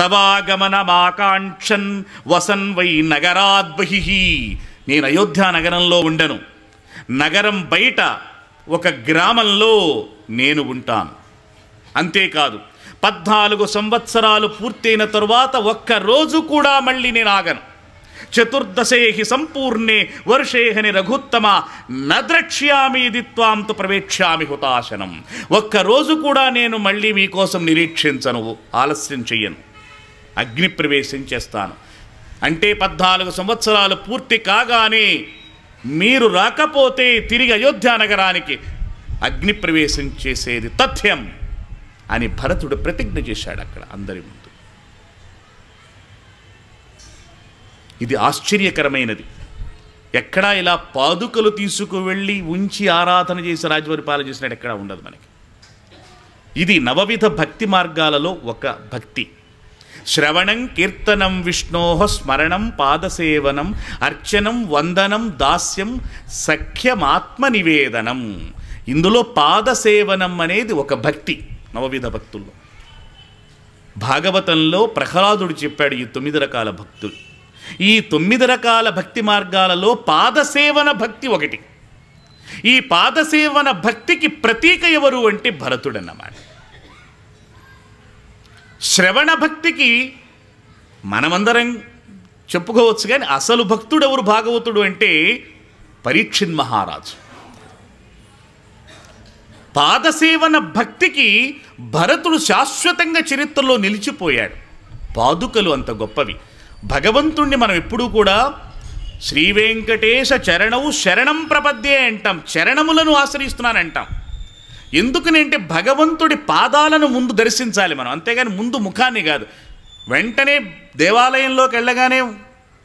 తవాగమనమాకాంక్షన్ వసన్ why నగరాద్బహి నేను అయోధ్య నగరంలో ఉండను నగరం బయట ఒక గ్రామంలో నేను ఉంటాను అంతేకాదు పద్నాలుగు సంవత్సరాలు పూర్తయిన తరువాత ఒక్కరోజు కూడా మళ్ళీ నేను ఆగను చతుర్దశేహి సంపూర్ణే వర్షేహని రఘుత్తమ నద్రక్ష్యామీది త్వాంతు ప్రవేక్ష్యామి హుతాశనం ఒక్కరోజు కూడా నేను మళ్ళీ మీకోసం నిరీక్షించను ఆలస్యం చెయ్యను అగ్నిప్రవేశం చేస్తాను అంటే పద్నాలుగు సంవత్సరాలు పూర్తి కాగానే మీరు రాకపోతే తిరిగి అయోధ్య నగరానికి అగ్నిప్రవేశం చేసేది తథ్యం అని భరతుడు ప్రతిజ్ఞ చేశాడు అక్కడ అందరి ముందు ఇది ఆశ్చర్యకరమైనది ఎక్కడా ఇలా పాదుకలు తీసుకువెళ్ళి ఉంచి ఆరాధన చేసి రాజపరిపాలన చేసినట్టు ఎక్కడా ఉండదు మనకి ఇది నవవిధ భక్తి మార్గాలలో ఒక భక్తి శ్రవణం కీర్తనం విష్ణోహ స్మరణం పాదసేవనం అర్చనం వందనం దాస్యం సఖ్యమాత్మ నివేదనం ఇందులో పాదసేవనం అనేది ఒక భక్తి నవవిధ భక్తుల్లో భాగవతంలో ప్రహ్లాదుడు చెప్పాడు ఈ తొమ్మిది రకాల భక్తులు ఈ తొమ్మిది రకాల భక్తి మార్గాలలో పాదసేవన భక్తి ఒకటి ఈ పాదసేవన భక్తికి ప్రతీక ఎవరు అంటే భరతుడన్నమాట శ్రవణ భక్తికి మనమందరం చెప్పుకోవచ్చు కానీ అసలు భక్తుడు ఎవరు భాగవతుడు అంటే పరీక్షిన్ మహారాజు పాదసేవన భక్తికి భరతుడు శాశ్వతంగా చరిత్రలో నిలిచిపోయాడు పాదుకలు అంత గొప్పవి భగవంతుణ్ణి మనం ఎప్పుడూ కూడా శ్రీ చరణవు శరణం ప్రపద్యే అంటాం చరణములను ఆశ్రయిస్తున్నానంటాం అంటే భగవంతుడి పాదాలను ముందు దర్శించాలి మనం అంతేగాని ముందు ముఖాన్ని కాదు వెంటనే దేవాలయంలోకి వెళ్ళగానే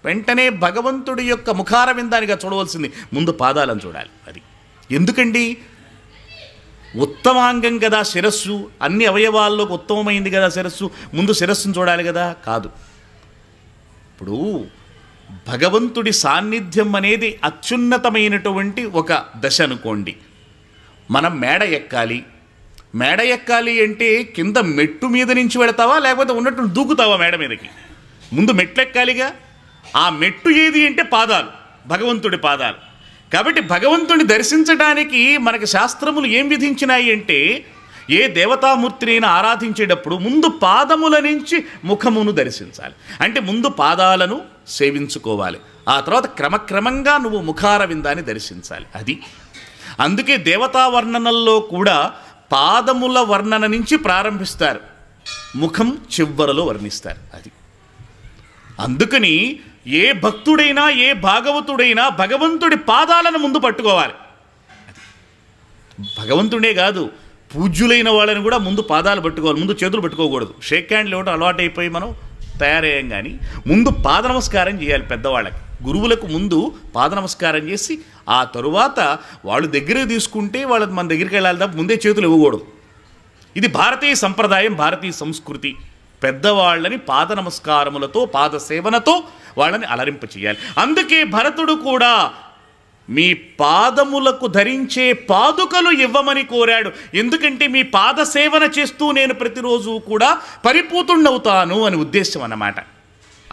వెంటనే భగవంతుడి యొక్క ముఖారవిందానిగా చూడవలసింది ముందు పాదాలను చూడాలి అది ఎందుకండి ఉత్తమాంగం కదా శిరస్సు అన్ని అవయవాల్లోకి ఉత్తమమైంది కదా శిరస్సు ముందు శిరస్సును చూడాలి కదా కాదు ఇప్పుడు భగవంతుడి సాన్నిధ్యం అనేది అత్యున్నతమైనటువంటి ఒక దశ అనుకోండి మనం మేడ ఎక్కాలి మేడ ఎక్కాలి అంటే కింద మెట్టు మీద నుంచి పెడతావా లేకపోతే ఉన్నట్టు దూకుతావా మేడ మీదకి ముందు మెట్లు ఎక్కాలిగా ఆ మెట్టు ఏది అంటే పాదాలు భగవంతుడి పాదాలు కాబట్టి భగవంతుని దర్శించడానికి మనకి శాస్త్రములు ఏం విధించినాయి అంటే ఏ అయినా ఆరాధించేటప్పుడు ముందు పాదముల నుంచి ముఖమును దర్శించాలి అంటే ముందు పాదాలను సేవించుకోవాలి ఆ తర్వాత క్రమక్రమంగా నువ్వు ముఖారవిందాన్ని దర్శించాలి అది అందుకే దేవతా వర్ణనల్లో కూడా పాదముల వర్ణన నుంచి ప్రారంభిస్తారు ముఖం చివరలో వర్ణిస్తారు అది అందుకని ఏ భక్తుడైనా ఏ భాగవతుడైనా భగవంతుడి పాదాలను ముందు పట్టుకోవాలి భగవంతుడే కాదు పూజ్యులైన వాళ్ళని కూడా ముందు పాదాలు పట్టుకోవాలి ముందు చేతులు పట్టుకోకూడదు షేక్ హ్యాండ్లు ఇవ్వడం అలవాటైపోయి మనం తయారయ్యాం కానీ ముందు పాద నమస్కారం చేయాలి పెద్దవాళ్ళకి గురువులకు ముందు పాద నమస్కారం చేసి ఆ తరువాత వాళ్ళు దగ్గరే తీసుకుంటే వాళ్ళ మన దగ్గరికి వెళ్ళాలి తప్ప ముందే చేతులు ఇవ్వకూడదు ఇది భారతీయ సంప్రదాయం భారతీయ సంస్కృతి పెద్దవాళ్ళని పాద నమస్కారములతో పాద సేవనతో వాళ్ళని అలరింప చేయాలి అందుకే భరతుడు కూడా మీ పాదములకు ధరించే పాదుకలు ఇవ్వమని కోరాడు ఎందుకంటే మీ పాద సేవన చేస్తూ నేను ప్రతిరోజు కూడా పరిపూతుండవుతాను అని ఉద్దేశం అన్నమాట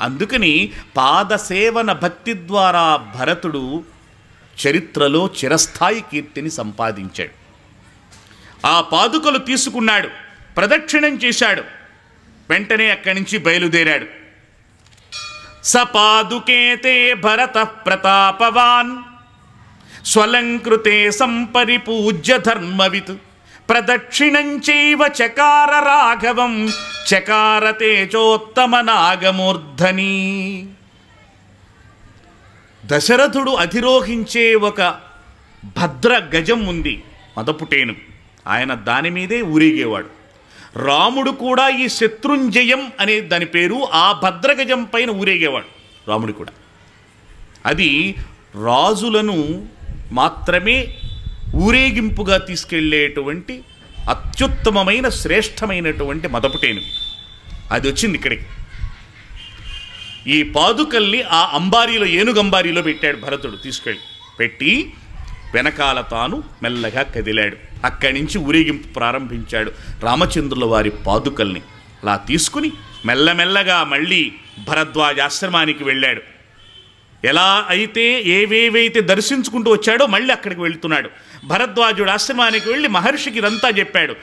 అందుకని పాదసేవన భక్తి ద్వారా భరతుడు చరిత్రలో చిరస్థాయి కీర్తిని సంపాదించాడు ఆ పాదుకలు తీసుకున్నాడు ప్రదక్షిణం చేశాడు వెంటనే అక్కడి నుంచి బయలుదేరాడు సపాదుకేతే భరత ప్రతాపవాన్ స్వలంకృతే సంపరిపూజ్య ధర్మవిత్ ప్రదక్షిణం చైవ చకార రాఘవం చకార తేజోత్తమ నాగమూర్ధని దశరథుడు అధిరోహించే ఒక భద్ర గజం ఉంది మదపుటేను ఆయన దాని మీదే ఊరేగేవాడు రాముడు కూడా ఈ శత్రుంజయం అనే దాని పేరు ఆ భద్రగజం పైన ఊరేగేవాడు రాముడు కూడా అది రాజులను మాత్రమే ఊరేగింపుగా తీసుకెళ్లేటువంటి అత్యుత్తమమైన శ్రేష్టమైనటువంటి మదపుటేను అది వచ్చింది ఇక్కడికి ఈ పాదుకల్ని ఆ అంబారీలో ఏనుగంబారీలో పెట్టాడు భరతుడు తీసుకెళ్ళి పెట్టి వెనకాల తాను మెల్లగా కదిలాడు అక్కడి నుంచి ఊరేగింపు ప్రారంభించాడు రామచంద్రుల వారి పాదుకల్ని అలా తీసుకుని మెల్లమెల్లగా మళ్ళీ భరద్వాజ ఆశ్రమానికి వెళ్ళాడు ఎలా అయితే ఏవేవైతే దర్శించుకుంటూ వచ్చాడో మళ్ళీ అక్కడికి వెళ్తున్నాడు భరద్వాజుడు ఆశ్రమానికి వెళ్ళి మహర్షికి ఇదంతా చెప్పాడు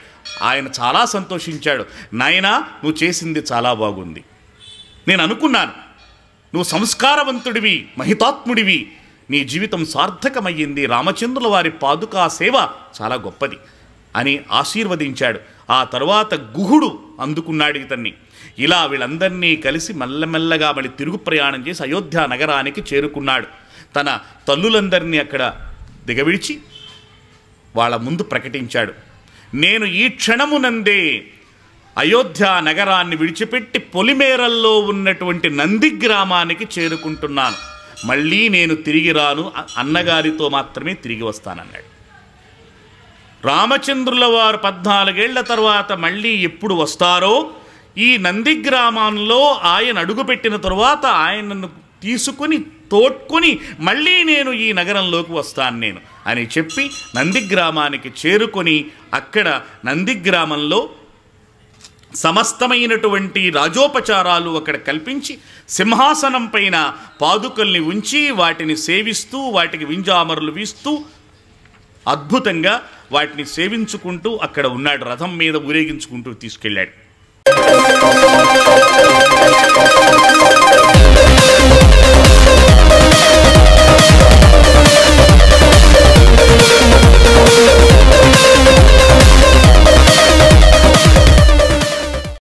ఆయన చాలా సంతోషించాడు నాయనా నువ్వు చేసింది చాలా బాగుంది నేను అనుకున్నాను నువ్వు సంస్కారవంతుడివి మహితాత్ముడివి నీ జీవితం సార్థకమయ్యింది రామచంద్రుల వారి పాదుకా సేవ చాలా గొప్పది అని ఆశీర్వదించాడు ఆ తర్వాత గుహుడు అందుకున్నాడు ఇతన్ని ఇలా వీళ్ళందరినీ కలిసి మెల్లమెల్లగా మళ్ళీ తిరుగు ప్రయాణం చేసి అయోధ్య నగరానికి చేరుకున్నాడు తన తల్లులందరినీ అక్కడ దిగవిడిచి వాళ్ళ ముందు ప్రకటించాడు నేను ఈ క్షణమునందే అయోధ్య నగరాన్ని విడిచిపెట్టి పొలిమేరల్లో ఉన్నటువంటి నంది గ్రామానికి చేరుకుంటున్నాను మళ్ళీ నేను తిరిగి రాను అన్నగారితో మాత్రమే తిరిగి వస్తానన్నాడు రామచంద్రుల వారు పద్నాలుగేళ్ల తర్వాత మళ్ళీ ఎప్పుడు వస్తారో ఈ నంది గ్రామంలో ఆయన అడుగుపెట్టిన తరువాత ఆయనను తీసుకుని తోడ్కొని మళ్ళీ నేను ఈ నగరంలోకి వస్తాను నేను అని చెప్పి నందిగ్రామానికి చేరుకొని అక్కడ నందిగ్రామంలో సమస్తమైనటువంటి రాజోపచారాలు అక్కడ కల్పించి సింహాసనం పైన పాదుకల్ని ఉంచి వాటిని సేవిస్తూ వాటికి వింజామరలు వీస్తూ అద్భుతంగా వాటిని సేవించుకుంటూ అక్కడ ఉన్నాడు రథం మీద ఊరేగించుకుంటూ తీసుకెళ్ళాడు